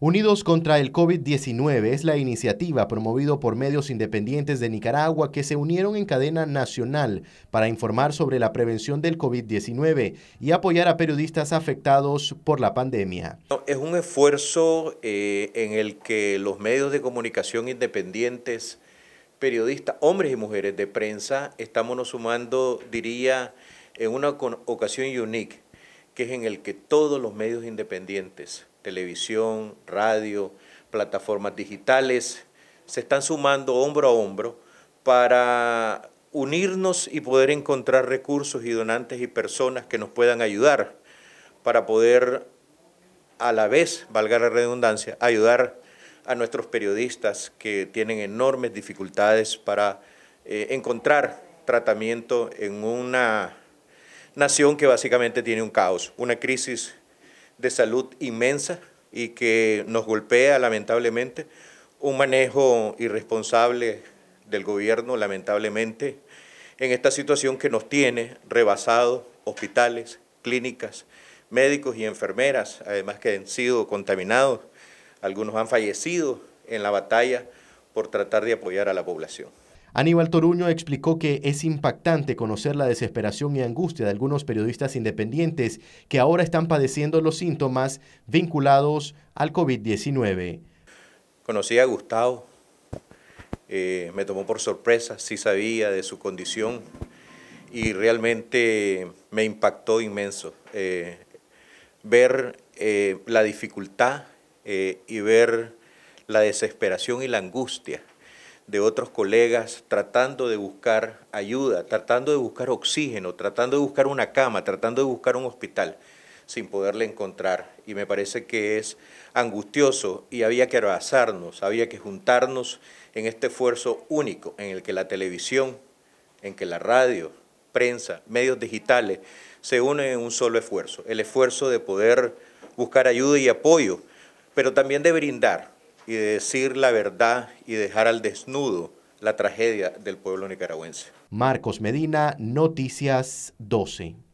Unidos contra el COVID-19 es la iniciativa promovida por medios independientes de Nicaragua que se unieron en cadena nacional para informar sobre la prevención del COVID-19 y apoyar a periodistas afectados por la pandemia. Es un esfuerzo eh, en el que los medios de comunicación independientes, periodistas, hombres y mujeres de prensa, estamos nos sumando, diría, en una ocasión unique, que es en el que todos los medios independientes televisión, radio, plataformas digitales, se están sumando hombro a hombro para unirnos y poder encontrar recursos y donantes y personas que nos puedan ayudar para poder a la vez, valga la redundancia, ayudar a nuestros periodistas que tienen enormes dificultades para eh, encontrar tratamiento en una nación que básicamente tiene un caos, una crisis de salud inmensa y que nos golpea lamentablemente, un manejo irresponsable del gobierno lamentablemente en esta situación que nos tiene rebasados hospitales, clínicas, médicos y enfermeras, además que han sido contaminados, algunos han fallecido en la batalla por tratar de apoyar a la población. Aníbal Toruño explicó que es impactante conocer la desesperación y angustia de algunos periodistas independientes que ahora están padeciendo los síntomas vinculados al COVID-19. Conocí a Gustavo, eh, me tomó por sorpresa, sí sabía de su condición y realmente me impactó inmenso eh, ver eh, la dificultad y ver la desesperación y la angustia de otros colegas tratando de buscar ayuda, tratando de buscar oxígeno, tratando de buscar una cama, tratando de buscar un hospital sin poderle encontrar. Y me parece que es angustioso y había que abrazarnos, había que juntarnos en este esfuerzo único en el que la televisión, en que la radio, prensa, medios digitales se unen en un solo esfuerzo, el esfuerzo de poder buscar ayuda y apoyo, pero también de brindar y decir la verdad y dejar al desnudo la tragedia del pueblo nicaragüense. Marcos Medina, Noticias 12.